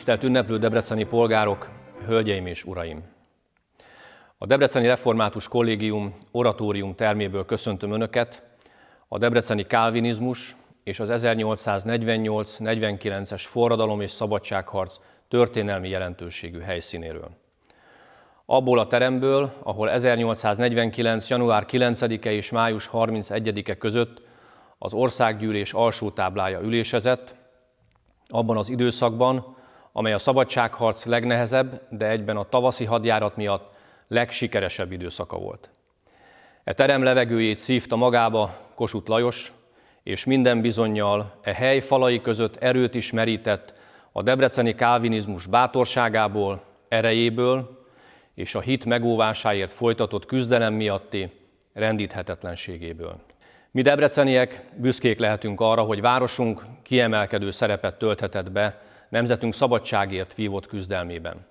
Tisztelt ünneplő debreceni polgárok, hölgyeim és uraim! A Debreceni Református Kollégium oratórium terméből köszöntöm Önöket, a debreceni kálvinizmus és az 1848-49-es forradalom és szabadságharc történelmi jelentőségű helyszínéről. Abból a teremből, ahol 1849. január 9-e és május 31-e között az országgyűlés alsó táblája ülésezett, abban az időszakban amely a szabadságharc legnehezebb, de egyben a tavaszi hadjárat miatt legsikeresebb időszaka volt. E terem levegőjét szívta magába Kossuth Lajos, és minden bizonyal e hely falai között erőt is merített a debreceni kálvinizmus bátorságából, erejéből és a hit megóvásáért folytatott küzdelem miatti rendíthetetlenségéből. Mi debreceniek büszkék lehetünk arra, hogy városunk kiemelkedő szerepet tölthetett be nemzetünk szabadságért vívott küzdelmében.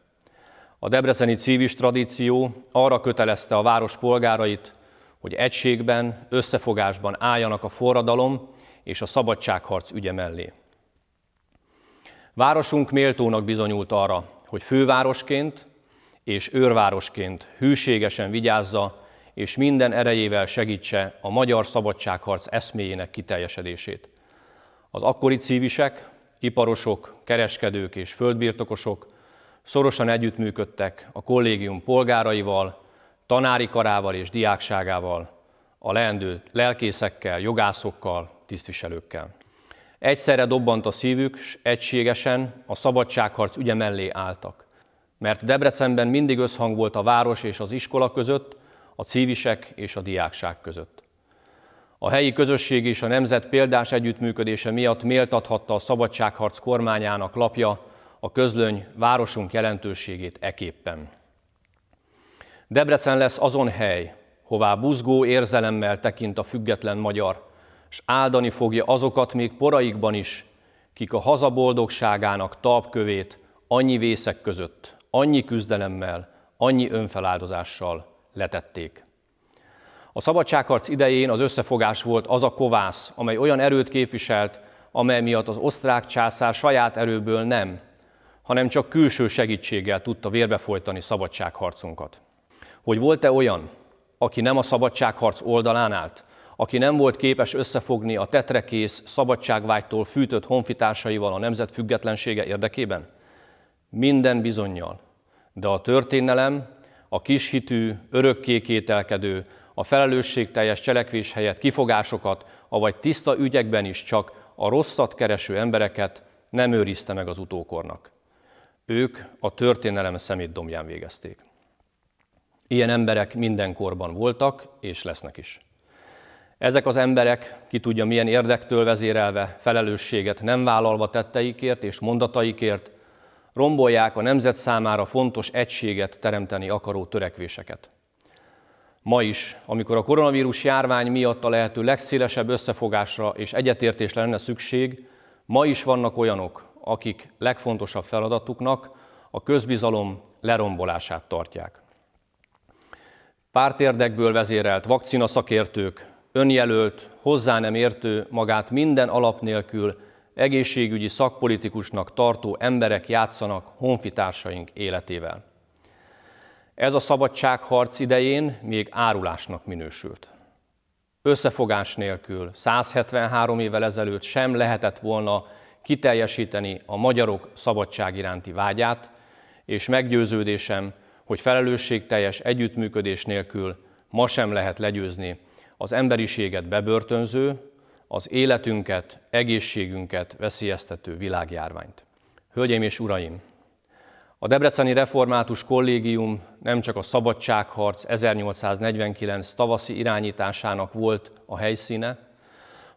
A debreceni civis tradíció arra kötelezte a város polgárait, hogy egységben, összefogásban álljanak a forradalom és a szabadságharc ügye mellé. Városunk méltónak bizonyult arra, hogy fővárosként és őrvárosként hűségesen vigyázza és minden erejével segítse a magyar szabadságharc eszméjének kiteljesedését. Az akkori civisek, iparosok, kereskedők és földbirtokosok szorosan együttműködtek a kollégium polgáraival, tanári karával és diákságával, a leendő lelkészekkel, jogászokkal, tisztviselőkkel. Egyszerre dobbant a szívük, s egységesen a szabadságharc ügye mellé álltak. Mert Debrecenben mindig összhang volt a város és az iskola között, a civisek és a diákság között. A helyi közösség és a nemzet példás együttműködése miatt méltathatta a szabadságharc kormányának lapja a közlöny városunk jelentőségét eképpen. Debrecen lesz azon hely, hová buzgó érzelemmel tekint a független magyar, s áldani fogja azokat még poraikban is, kik a haza boldogságának talpkövét annyi vészek között, annyi küzdelemmel, annyi önfeláldozással letették. A szabadságharc idején az összefogás volt az a kovász, amely olyan erőt képviselt, amely miatt az osztrák császár saját erőből nem, hanem csak külső segítséggel tudta vérbefolytani szabadságharcunkat. Hogy volt-e olyan, aki nem a szabadságharc oldalán állt, aki nem volt képes összefogni a tetrekész, szabadságvágytól fűtött honfitársaival a nemzet függetlensége érdekében? Minden bizonyal. De a történelem a kishitű, örökké kételkedő, a felelősségteljes cselekvés helyett kifogásokat, avagy tiszta ügyekben is csak a rosszat kereső embereket nem őrizte meg az utókornak. Ők a történelem domján végezték. Ilyen emberek minden korban voltak és lesznek is. Ezek az emberek, ki tudja milyen érdektől vezérelve, felelősséget nem vállalva tetteikért és mondataikért, rombolják a nemzet számára fontos egységet teremteni akaró törekvéseket. Ma is, amikor a koronavírus járvány miatt a lehető legszélesebb összefogásra és egyetértésre lenne szükség, ma is vannak olyanok, akik legfontosabb feladatuknak a közbizalom lerombolását tartják. Pártérdekből vezérelt vakcina szakértők, önjelölt, hozzá nem értő, magát minden alap nélkül egészségügyi szakpolitikusnak tartó emberek játszanak honfitársaink életével. Ez a szabadságharc idején még árulásnak minősült. Összefogás nélkül 173 évvel ezelőtt sem lehetett volna kiteljesíteni a magyarok szabadság iránti vágyát, és meggyőződésem, hogy felelősségteljes együttműködés nélkül ma sem lehet legyőzni az emberiséget bebörtönző, az életünket, egészségünket veszélyeztető világjárványt. Hölgyeim és uraim! A Debreceni Református Kollégium nem csak a szabadságharc 1849 tavaszi irányításának volt a helyszíne,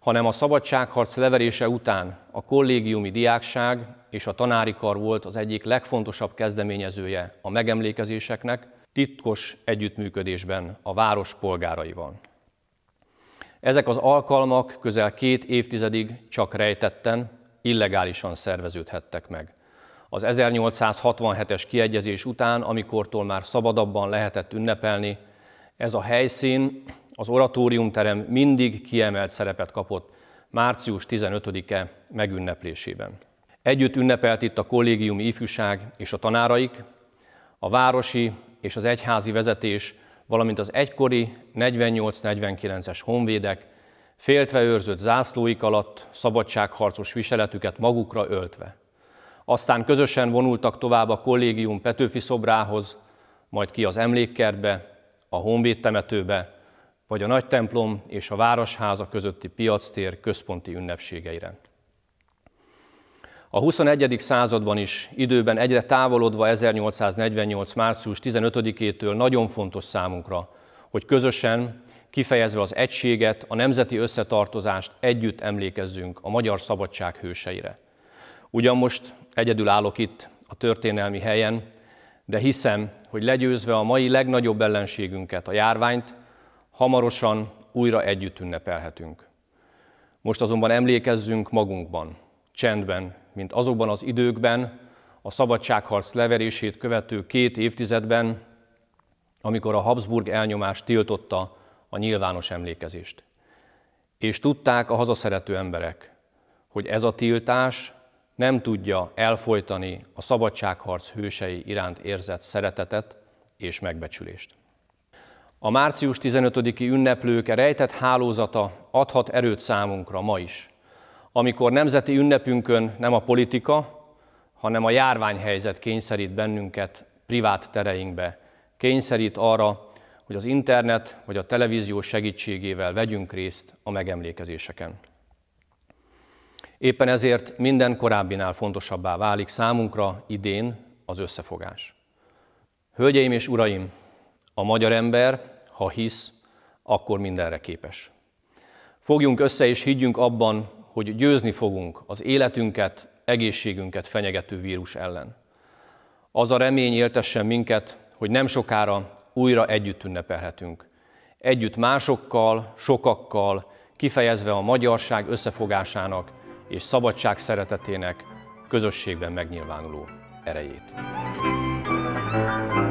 hanem a szabadságharc leverése után a kollégiumi diákság és a tanári kar volt az egyik legfontosabb kezdeményezője a megemlékezéseknek, titkos együttműködésben a város polgáraival. Ezek az alkalmak közel két évtizedig csak rejtetten, illegálisan szerveződhettek meg – az 1867-es kiegyezés után, amikortól már szabadabban lehetett ünnepelni, ez a helyszín, az oratóriumterem mindig kiemelt szerepet kapott március 15-e megünneplésében. Együtt ünnepelt itt a kollégiumi ifjúság és a tanáraik, a városi és az egyházi vezetés, valamint az egykori 48-49-es honvédek, féltve őrzött zászlóik alatt szabadságharcos viseletüket magukra öltve aztán közösen vonultak tovább a kollégium Petőfi szobrához, majd ki az emlékkertbe, a Honvéd temetőbe, vagy a nagy templom és a Városháza közötti piactér központi ünnepségeire. A 21. században is időben egyre távolodva 1848. március 15-től nagyon fontos számunkra, hogy közösen, kifejezve az egységet, a nemzeti összetartozást együtt emlékezzünk a magyar szabadság hőseire. Ugyan most egyedül állok itt a történelmi helyen, de hiszem, hogy legyőzve a mai legnagyobb ellenségünket, a járványt, hamarosan újra együtt ünnepelhetünk. Most azonban emlékezzünk magunkban, csendben, mint azokban az időkben, a szabadságharc leverését követő két évtizedben, amikor a Habsburg elnyomás tiltotta a nyilvános emlékezést. És tudták a hazaszerető emberek, hogy ez a tiltás nem tudja elfolytani a szabadságharc hősei iránt érzett szeretetet és megbecsülést. A március 15-i ünneplők e rejtett hálózata adhat erőt számunkra ma is, amikor nemzeti ünnepünkön nem a politika, hanem a járványhelyzet kényszerít bennünket privát tereinkbe, kényszerít arra, hogy az internet vagy a televízió segítségével vegyünk részt a megemlékezéseken. Éppen ezért minden korábbinál fontosabbá válik számunkra idén az összefogás. Hölgyeim és uraim, a magyar ember, ha hisz, akkor mindenre képes. Fogjunk össze és higgyünk abban, hogy győzni fogunk az életünket, egészségünket fenyegető vírus ellen. Az a remény éltessen minket, hogy nem sokára újra együtt ünnepelhetünk. Együtt másokkal, sokakkal, kifejezve a magyarság összefogásának, és szabadság szeretetének közösségben megnyilvánuló erejét. Thank you.